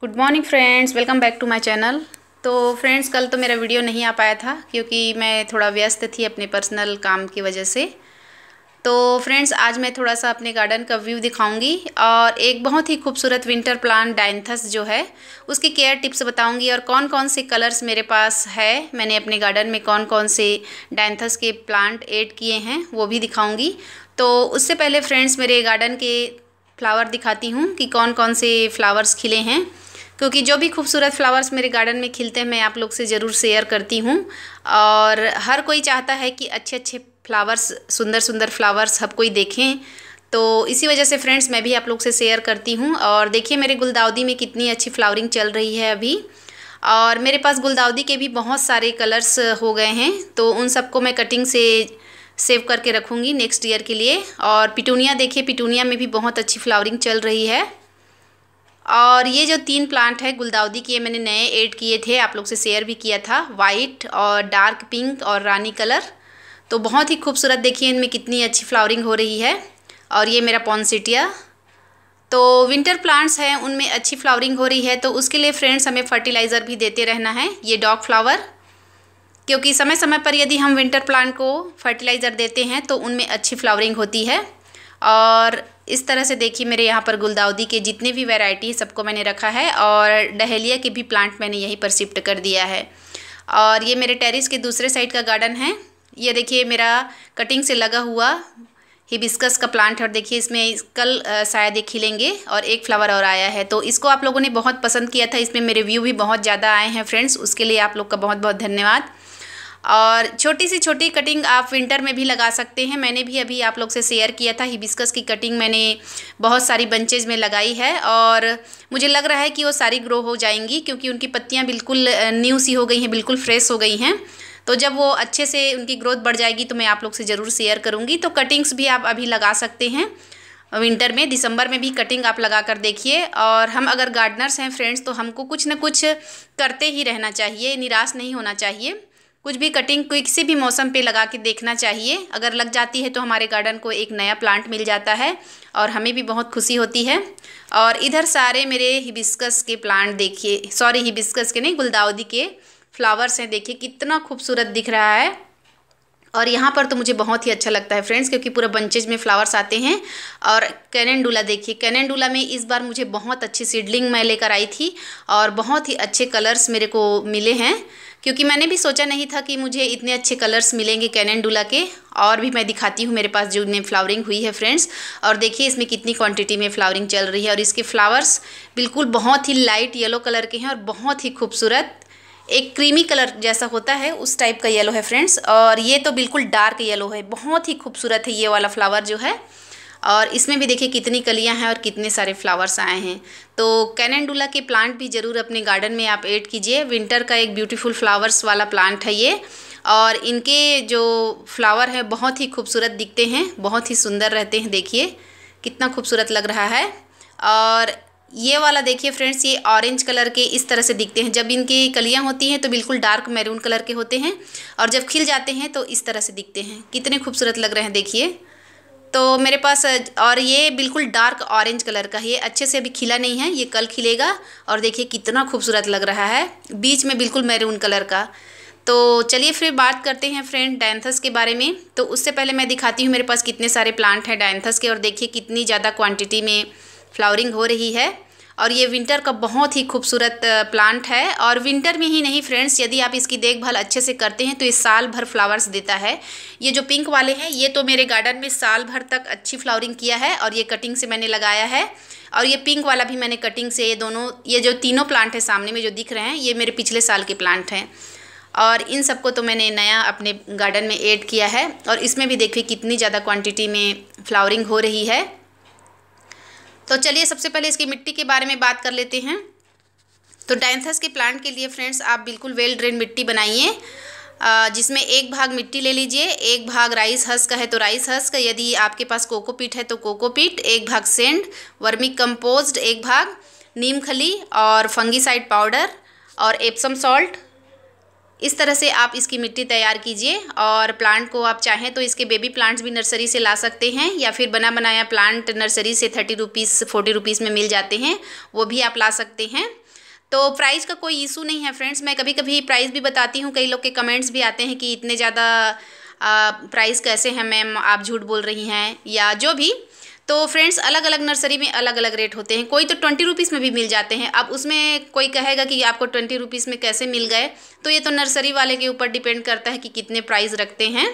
good morning friends welcome back to my channel तो friends कल तो मेरा वीडियो नहीं आ पाया था क्योंकि मैं थोड़ा व्यस्त थी अपने पर्सनल काम की वजह से तो फ्रेंड्स आज मैं थोड़ा सा अपने गार्डन का व्यू दिखाऊंगी और एक बहुत ही खूबसूरत विंटर प्लांट डाइंथस जो है उसकी केयर टिप्स बताऊंगी और कौन कौन से कलर्स मेरे पास है मैंने अपने गार्डन में कौन कौन से डाइंथस के प्लांट ऐड किए हैं वो भी दिखाऊंगी तो उससे पहले फ्रेंड्स मेरे गार्डन के फ्लावर दिखाती हूँ कि कौन कौन से फ्लावर्स खिले हैं क्योंकि जो भी खूबसूरत फ्लावर्स मेरे गार्डन में खिलते हैं मैं आप लोग से ज़रूर शेयर करती हूँ और हर कोई चाहता है कि अच्छे अच्छे फ्लावर्स सुंदर सुंदर फ्लावर्स सब कोई देखें तो इसी वजह से फ्रेंड्स मैं भी आप लोग से शेयर करती हूँ और देखिए मेरे गुलदाउदी में कितनी अच्छी फ्लावरिंग चल रही है अभी और मेरे पास गुलदाउदी के भी बहुत सारे कलर्स हो गए हैं तो उन सबको मैं कटिंग से सेव करके रखूँगी नेक्स्ट ईयर के लिए और पिटूनिया देखिए पिटूनिया में भी बहुत अच्छी फ्लावरिंग चल रही है और ये जो तीन प्लांट है गुलदाउदी के ये मैंने नए ऐड किए थे आप लोग से शेयर भी किया था वाइट और डार्क पिंक और रानी कलर तो बहुत ही खूबसूरत देखिए इनमें कितनी अच्छी फ्लावरिंग हो रही है और ये मेरा पॉन्सिटिया तो विंटर प्लांट्स हैं उनमें अच्छी फ्लावरिंग हो रही है तो उसके लिए फ्रेंड्स हमें फर्टिलाइज़र भी देते रहना है ये डॉग फ्लावर क्योंकि समय समय पर यदि हम विंटर प्लांट को फर्टिलाइज़र देते हैं तो उनमें अच्छी फ्लावरिंग होती है और इस तरह से देखिए मेरे यहाँ पर गुलदाउदी के जितने भी वैरायटी सबको मैंने रखा है और डहेलिया के भी प्लांट मैंने यहीं पर शिफ्ट कर दिया है और ये मेरे टेरिस के दूसरे साइड का गार्डन है ये देखिए मेरा कटिंग से लगा हुआ हिबिस्कस का प्लांट और देखिए इसमें कल शायद ये खिलेंगे और एक फ्लावर और आया है तो इसको आप लोगों ने बहुत पसंद किया था इसमें मेरे व्यू भी बहुत ज़्यादा आए हैं फ्रेंड्स उसके लिए आप लोग का बहुत बहुत धन्यवाद और छोटी सी छोटी कटिंग आप विंटर में भी लगा सकते हैं मैंने भी अभी आप लोग से शेयर किया था हिबिस्कस की कटिंग मैंने बहुत सारी बंचेज में लगाई है और मुझे लग रहा है कि वो सारी ग्रो हो जाएंगी क्योंकि उनकी पत्तियाँ बिल्कुल न्यू सी हो गई हैं बिल्कुल फ्रेश हो गई हैं तो जब वो अच्छे से उनकी ग्रोथ बढ़ जाएगी तो मैं आप लोग से ज़रूर शेयर करूँगी तो कटिंग्स भी आप अभी लगा सकते हैं विंटर में दिसंबर में भी कटिंग आप लगा कर देखिए और हम अगर गार्डनर्स हैं फ्रेंड्स तो हमको कुछ ना कुछ करते ही रहना चाहिए निराश नहीं होना चाहिए कुछ भी कटिंग किसी भी मौसम पे लगा के देखना चाहिए अगर लग जाती है तो हमारे गार्डन को एक नया प्लांट मिल जाता है और हमें भी बहुत खुशी होती है और इधर सारे मेरे हिबिस्कस के प्लांट देखिए सॉरी हिबिस्कस के नहीं गुलदाउदी के फ्लावर्स हैं देखिए कितना खूबसूरत दिख रहा है और यहाँ पर तो मुझे बहुत ही अच्छा लगता है फ्रेंड्स क्योंकि पूरा बंचेज में फ्लावर्स आते हैं और कैनेंडूला देखिए कैनेंडूला में इस बार मुझे बहुत अच्छी सीडलिंग मैं लेकर आई थी और बहुत ही अच्छे कलर्स मेरे को मिले हैं क्योंकि मैंने भी सोचा नहीं था कि मुझे इतने अच्छे कलर्स मिलेंगे डूला के और भी मैं दिखाती हूँ मेरे पास जो इनमें फ्लावरिंग हुई है फ्रेंड्स और देखिए इसमें कितनी क्वांटिटी में फ्लावरिंग चल रही है और इसके फ्लावर्स बिल्कुल बहुत ही लाइट येलो कलर के हैं और बहुत ही खूबसूरत एक क्रीमी कलर जैसा होता है उस टाइप का येलो है फ्रेंड्स और ये तो बिल्कुल डार्क येलो है बहुत ही खूबसूरत है ये वाला फ्लावर जो है और इसमें भी देखिए कितनी कलियां हैं और कितने सारे फ्लावर्स आए हैं तो कैनडुला के प्लांट भी ज़रूर अपने गार्डन में आप ऐड कीजिए विंटर का एक ब्यूटीफुल फ्लावर्स वाला प्लांट है ये और इनके जो फ्लावर है बहुत ही खूबसूरत दिखते हैं बहुत ही सुंदर रहते हैं देखिए कितना खूबसूरत लग रहा है और ये वाला देखिए फ्रेंड्स ये ऑरेंज कलर के इस तरह से दिखते हैं जब इनकी कलियां होती हैं तो बिल्कुल डार्क मैरून कलर के होते हैं और जब खिल जाते हैं तो इस तरह से दिखते हैं कितने खूबसूरत लग रहे हैं देखिए तो मेरे पास और ये बिल्कुल डार्क ऑरेंज कलर का ये अच्छे से अभी खिला नहीं है ये कल खिलेगा और देखिए कितना खूबसूरत लग रहा है बीच में बिल्कुल मैरून कलर का तो चलिए फिर बात करते हैं फ्रेंड डायंथस के बारे में तो उससे पहले मैं दिखाती हूँ मेरे पास कितने सारे प्लांट हैं डायंथस के और देखिए कितनी ज़्यादा क्वान्टिटी में फ्लावरिंग हो रही है और ये विंटर का बहुत ही खूबसूरत प्लांट है और विंटर में ही नहीं फ्रेंड्स यदि आप इसकी देखभाल अच्छे से करते हैं तो ये साल भर फ्लावर्स देता है ये जो पिंक वाले हैं ये तो मेरे गार्डन में साल भर तक अच्छी फ्लावरिंग किया है और ये कटिंग से मैंने लगाया है और ये पिंक वाला भी मैंने कटिंग से ये दोनों ये जो तीनों प्लांट है सामने में जो दिख रहे हैं ये मेरे पिछले साल के प्लांट हैं और इन सबको तो मैंने नया अपने गार्डन में ऐड किया है और इसमें भी देखिए कितनी ज़्यादा क्वांटिटी में फ्लावरिंग हो रही है तो चलिए सबसे पहले इसकी मिट्टी के बारे में बात कर लेते हैं तो डाइंथस के प्लांट के लिए फ्रेंड्स आप बिल्कुल वेल ड्रेन मिट्टी बनाइए जिसमें एक भाग मिट्टी ले लीजिए एक भाग राइस हस्क है तो राइस हस्क यदि आपके पास कोकोपीट है तो कोकोपीट एक भाग सेंड वर्मिक कंपोस्ट एक भाग नीम खली और फंगीसाइड पाउडर और एप्सम सॉल्ट इस तरह से आप इसकी मिट्टी तैयार कीजिए और प्लांट को आप चाहें तो इसके बेबी प्लांट्स भी नर्सरी से ला सकते हैं या फिर बना बनाया प्लांट नर्सरी से थर्टी रुपीज़ फोर्टी रुपीज़ में मिल जाते हैं वो भी आप ला सकते हैं तो प्राइस का कोई इशू नहीं है फ्रेंड्स मैं कभी कभी प्राइस भी बताती हूँ कई लोग के कमेंट्स भी आते हैं कि इतने ज़्यादा प्राइस कैसे हैं मैम आप झूठ बोल रही हैं या जो भी तो फ्रेंड्स अलग अलग नर्सरी में अलग अलग रेट होते हैं कोई तो ट्वेंटी रुपीज़ में भी मिल जाते हैं अब उसमें कोई कहेगा कि आपको ट्वेंटी रुपीज़ में कैसे मिल गए तो ये तो नर्सरी वाले के ऊपर डिपेंड करता है कि कितने प्राइस रखते हैं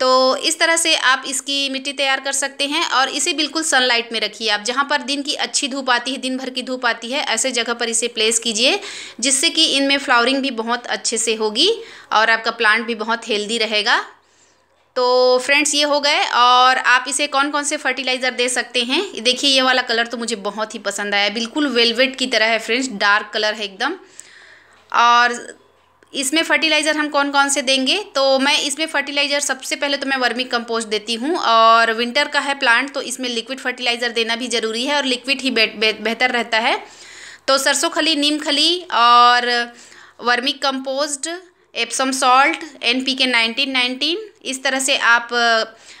तो इस तरह से आप इसकी मिट्टी तैयार कर सकते हैं और इसे बिल्कुल सनलाइट में रखिए आप जहाँ पर दिन की अच्छी धूप आती है दिन भर की धूप आती है ऐसे जगह पर इसे प्लेस कीजिए जिससे कि इनमें फ्लावरिंग भी बहुत अच्छे से होगी और आपका प्लांट भी बहुत हेल्दी रहेगा तो फ्रेंड्स ये हो गए और आप इसे कौन कौन से फर्टिलाइज़र दे सकते हैं देखिए ये वाला कलर तो मुझे बहुत ही पसंद आया बिल्कुल वेलवेट की तरह है फ्रेंड्स डार्क कलर है एकदम और इसमें फर्टिलाइज़र हम कौन कौन से देंगे तो मैं इसमें फर्टिलाइज़र सबसे पहले तो मैं वर्मी कंपोस्ट देती हूँ और विंटर का है प्लांट तो इसमें लिक्विड फर्टिलाइज़र देना भी ज़रूरी है और लिक्विड ही बेहतर रहता है तो सरसों खली नीम खली और vermicompost Epsom salt N P K nineteen nineteen इस तरह से आप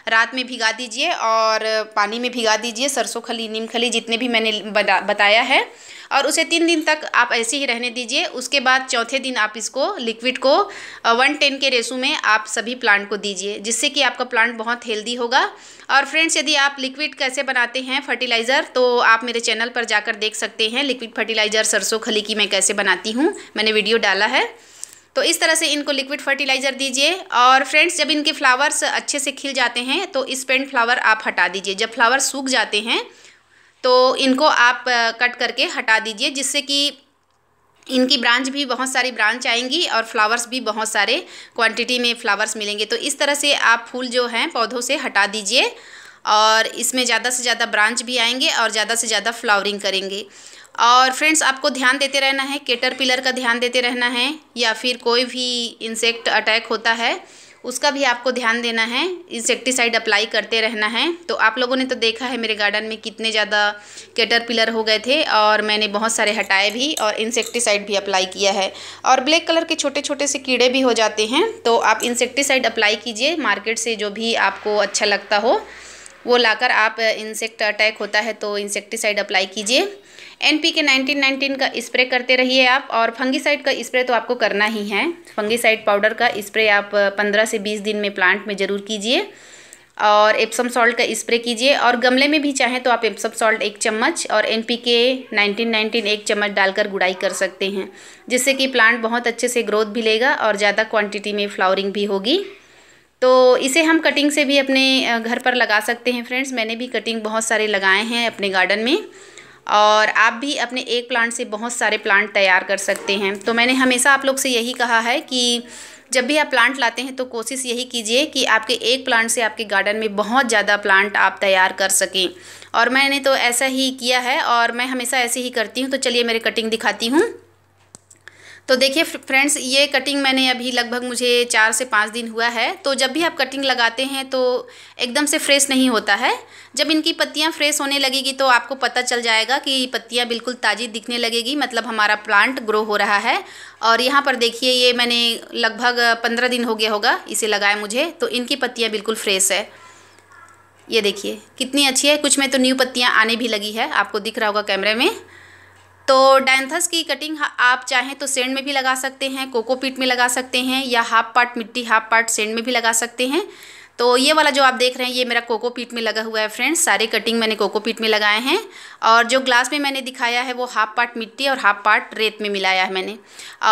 रात में भिगा दीजिए और पानी में भिगा दीजिए सरसों खली नीम खली जितने भी मैंने बताया है और उसे तीन दिन तक आप ऐसे ही रहने दीजिए उसके बाद चौथे दिन आप इसको लिक्विड को वन टेन के रेसू में आप सभी प्लांट को दीजिए जिससे कि आपका प्लांट बहुत हेल्दी होगा और फ्रेंड्स यदि आप लिक्विड कैसे बनाते हैं फर्टिलाइज़र तो आप मेरे चैनल पर जाकर देख सकते हैं लिक्विड फर्टिलाइज़र सरसों खली की मैं कैसे बनाती हूँ मैंने वीडियो डाला है तो इस तरह से इनको लिक्विड फर्टिलाइज़र दीजिए और फ्रेंड्स जब इनके फ्लावर्स अच्छे से खिल जाते हैं तो इस पेंट फ्लावर आप हटा दीजिए जब फ्लावर सूख जाते हैं तो इनको आप कट करके हटा दीजिए जिससे कि इनकी ब्रांच भी बहुत सारी ब्रांच आएंगी और फ्लावर्स भी बहुत सारे क्वांटिटी में फ्लावर्स मिलेंगे तो इस तरह से आप फूल जो हैं पौधों से हटा दीजिए और इसमें ज़्यादा से ज़्यादा ब्रांच भी आएंगे और ज़्यादा से ज़्यादा फ्लावरिंग करेंगे और फ्रेंड्स आपको ध्यान देते रहना है केटर पिलर का ध्यान देते रहना है या फिर कोई भी इंसेक्ट अटैक होता है उसका भी आपको ध्यान देना है इंसेक्टिसाइड अप्लाई करते रहना है तो आप लोगों ने तो देखा है मेरे गार्डन में कितने ज़्यादा केटर पिलर हो गए थे और मैंने बहुत सारे हटाए भी और इंसेक्टिसाइड भी अप्लाई किया है और ब्लैक कलर के छोटे छोटे से कीड़े भी हो जाते हैं तो आप इंसेक्टिसाइड अप्लाई कीजिए मार्केट से जो भी आपको अच्छा लगता हो वो लाकर आप इंसेक्ट अटैक होता है तो इंसेक्टिसाइड अप्लाई कीजिए N P K nineteen nineteen का स्प्रे करते रहिए आप और फंगीसाइड का स्प्रे तो आपको करना ही है फंगीसाइड पाउडर का स्प्रे आप पंद्रह से बीस दिन में प्लांट में ज़रूर कीजिए और एप्सम सॉल्ट का स्प्रे कीजिए और गमले में भी चाहें तो आप एप्सम सॉल्ट एक चम्मच और N P K nineteen nineteen एक चम्मच डालकर गुड़ाई कर सकते हैं जिससे कि प्लांट बहुत अच्छे से ग्रोथ भी लेगा और ज़्यादा क्वान्टिटी में फ्लावरिंग भी होगी तो इसे हम कटिंग से भी अपने घर पर लगा सकते हैं फ्रेंड्स मैंने भी कटिंग बहुत सारे लगाए हैं अपने गार्डन में और आप भी अपने एक प्लांट से बहुत सारे प्लांट तैयार कर सकते हैं तो मैंने हमेशा आप लोग से यही कहा है कि जब भी आप प्लांट लाते हैं तो कोशिश यही कीजिए कि आपके एक प्लांट से आपके गार्डन में बहुत ज़्यादा प्लांट आप तैयार कर सकें और मैंने तो ऐसा ही किया है और मैं हमेशा ऐसे ही करती हूँ तो चलिए मेरे कटिंग दिखाती हूँ तो देखिए फ्रेंड्स ये कटिंग मैंने अभी लगभग मुझे चार से पाँच दिन हुआ है तो जब भी आप कटिंग लगाते हैं तो एकदम से फ्रेश नहीं होता है जब इनकी पत्तियाँ फ्रेश होने लगेगी तो आपको पता चल जाएगा कि पत्तियाँ बिल्कुल ताज़ी दिखने लगेगी मतलब हमारा प्लांट ग्रो हो रहा है और यहाँ पर देखिए ये मैंने लगभग पंद्रह दिन हो गया होगा इसे लगाए मुझे तो इनकी पत्तियाँ बिल्कुल फ्रेश है ये देखिए कितनी अच्छी है कुछ में तो न्यू पत्तियाँ आने भी लगी है आपको दिख रहा होगा कैमरे में तो डैंथस की कटिंग आप चाहें तो सेंड में भी लगा सकते हैं कोकोपीट में लगा सकते हैं या हाफ पार्ट मिट्टी हाफ पार्ट सेंड में भी लगा सकते हैं तो ये वाला जो आप देख रहे हैं ये मेरा कोकोपीट में लगा हुआ है फ्रेंड्स सारे कटिंग मैंने कोकोपीट में लगाए हैं और जो ग्लास में मैंने दिखाया है वो हाफ पार्ट मिट्टी और हाफ पार्ट रेत में मिलाया है मैंने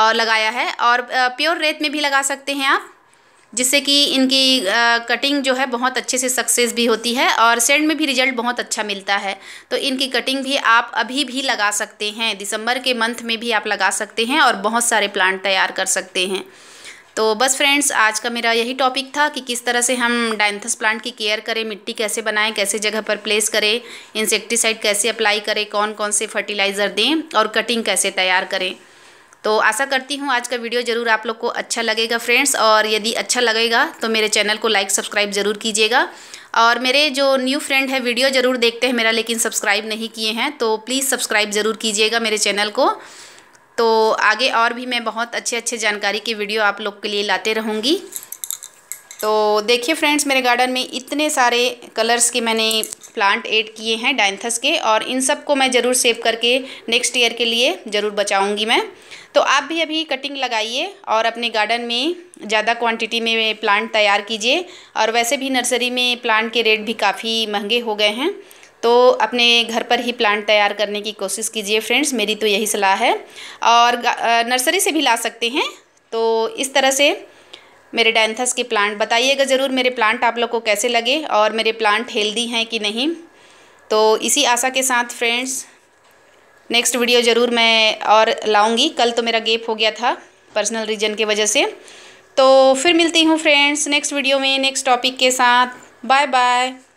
और लगाया है और प्योर रेत में भी लगा सकते हैं आप जिससे कि इनकी कटिंग जो है बहुत अच्छे से सक्सेस भी होती है और सेंड में भी रिजल्ट बहुत अच्छा मिलता है तो इनकी कटिंग भी आप अभी भी लगा सकते हैं दिसंबर के मंथ में भी आप लगा सकते हैं और बहुत सारे प्लांट तैयार कर सकते हैं तो बस फ्रेंड्स आज का मेरा यही टॉपिक था कि किस तरह से हम डाइंथस प्लांट की केयर करें मिट्टी कैसे बनाएं कैसे जगह पर प्लेस करें इंसेक्टिसाइड कैसे अप्लाई करें कौन कौन से फर्टिलाइज़र दें और कटिंग कैसे तैयार करें तो आशा करती हूँ आज का वीडियो ज़रूर आप लोग को अच्छा लगेगा फ्रेंड्स और यदि अच्छा लगेगा तो मेरे चैनल को लाइक सब्सक्राइब ज़रूर कीजिएगा और मेरे जो न्यू फ्रेंड है वीडियो ज़रूर देखते हैं मेरा लेकिन सब्सक्राइब नहीं किए हैं तो प्लीज़ सब्सक्राइब ज़रूर कीजिएगा मेरे चैनल को तो आगे और भी मैं बहुत अच्छे अच्छे जानकारी की वीडियो आप लोग के लिए लाते रहूँगी तो देखिए फ्रेंड्स मेरे गार्डन में इतने सारे कलर्स के मैंने प्लांट ऐड किए हैं डाइंथस के और इन सब को मैं ज़रूर सेव करके नेक्स्ट ईयर के लिए ज़रूर बचाऊँगी मैं तो आप भी अभी कटिंग लगाइए और अपने गार्डन में ज़्यादा क्वांटिटी में प्लांट तैयार कीजिए और वैसे भी नर्सरी में प्लांट के रेट भी काफ़ी महंगे हो गए हैं तो अपने घर पर ही प्लांट तैयार करने की कोशिश कीजिए फ्रेंड्स मेरी तो यही सलाह है और नर्सरी से भी ला सकते हैं तो इस तरह से मेरे डैंथस के प्लांट बताइएगा ज़रूर मेरे प्लांट आप लोग को कैसे लगे और मेरे प्लांट हेल्दी हैं कि नहीं तो इसी आशा के साथ फ्रेंड्स नेक्स्ट वीडियो ज़रूर मैं और लाऊंगी कल तो मेरा गेप हो गया था पर्सनल रीजन के वजह से तो फिर मिलती हूँ फ्रेंड्स नेक्स्ट वीडियो में नेक्स्ट टॉपिक के साथ बाय बाय